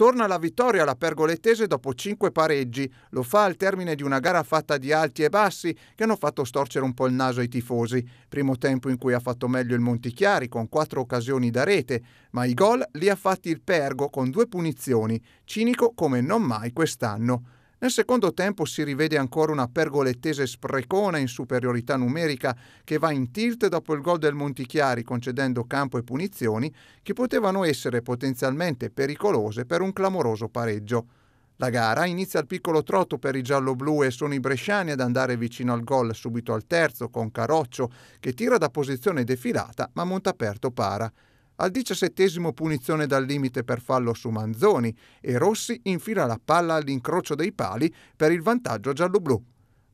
Torna alla vittoria alla pergolettese dopo cinque pareggi. Lo fa al termine di una gara fatta di alti e bassi che hanno fatto storcere un po' il naso ai tifosi. Primo tempo in cui ha fatto meglio il Montichiari con quattro occasioni da rete, ma i gol li ha fatti il Pergo con due punizioni, cinico come non mai quest'anno. Nel secondo tempo si rivede ancora una pergolettese sprecona in superiorità numerica che va in tilt dopo il gol del Montichiari concedendo campo e punizioni che potevano essere potenzialmente pericolose per un clamoroso pareggio. La gara inizia al piccolo trotto per i gialloblu e sono i bresciani ad andare vicino al gol subito al terzo con Caroccio che tira da posizione defilata ma Montaperto para. Al diciassettesimo punizione dal limite per fallo su Manzoni e Rossi infila la palla all'incrocio dei pali per il vantaggio gialloblu.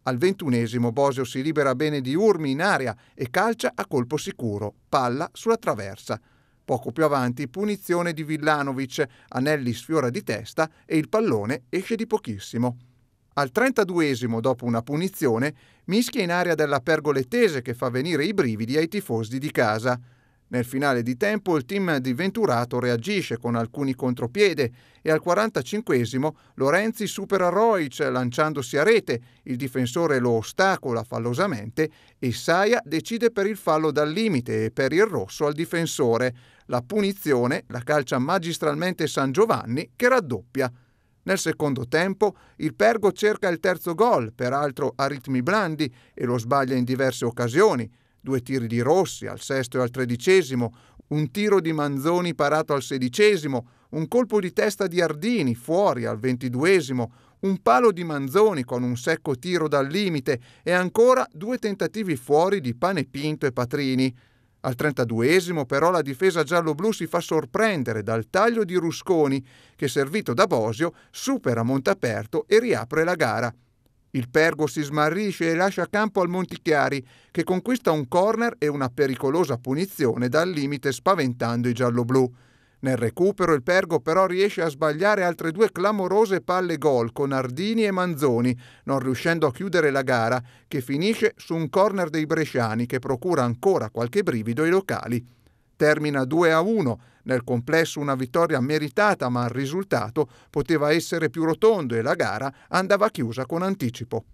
Al ventunesimo Bosio si libera bene di Urmi in aria e calcia a colpo sicuro, palla sulla traversa. Poco più avanti punizione di Villanovic, Anelli sfiora di testa e il pallone esce di pochissimo. Al 32 dopo una punizione, mischia in aria della pergolettese che fa venire i brividi ai tifosi di casa. Nel finale di tempo il team di Venturato reagisce con alcuni contropiede e al 45 Lorenzi supera Roic lanciandosi a rete, il difensore lo ostacola fallosamente e Saia decide per il fallo dal limite e per il rosso al difensore. La punizione la calcia magistralmente San Giovanni che raddoppia. Nel secondo tempo il Pergo cerca il terzo gol, peraltro a ritmi blandi, e lo sbaglia in diverse occasioni due tiri di Rossi al sesto e al tredicesimo, un tiro di Manzoni parato al sedicesimo, un colpo di testa di Ardini fuori al ventiduesimo, un palo di Manzoni con un secco tiro dal limite e ancora due tentativi fuori di Panepinto e Patrini. Al 32 però la difesa giallo-blu si fa sorprendere dal taglio di Rusconi che servito da Bosio supera Montaperto e riapre la gara. Il Pergo si smarrisce e lascia campo al Montichiari, che conquista un corner e una pericolosa punizione dal limite spaventando i gialloblu. Nel recupero il Pergo però riesce a sbagliare altre due clamorose palle gol con Ardini e Manzoni, non riuscendo a chiudere la gara, che finisce su un corner dei bresciani che procura ancora qualche brivido ai locali termina 2 a 1. Nel complesso una vittoria meritata, ma il risultato poteva essere più rotondo e la gara andava chiusa con anticipo.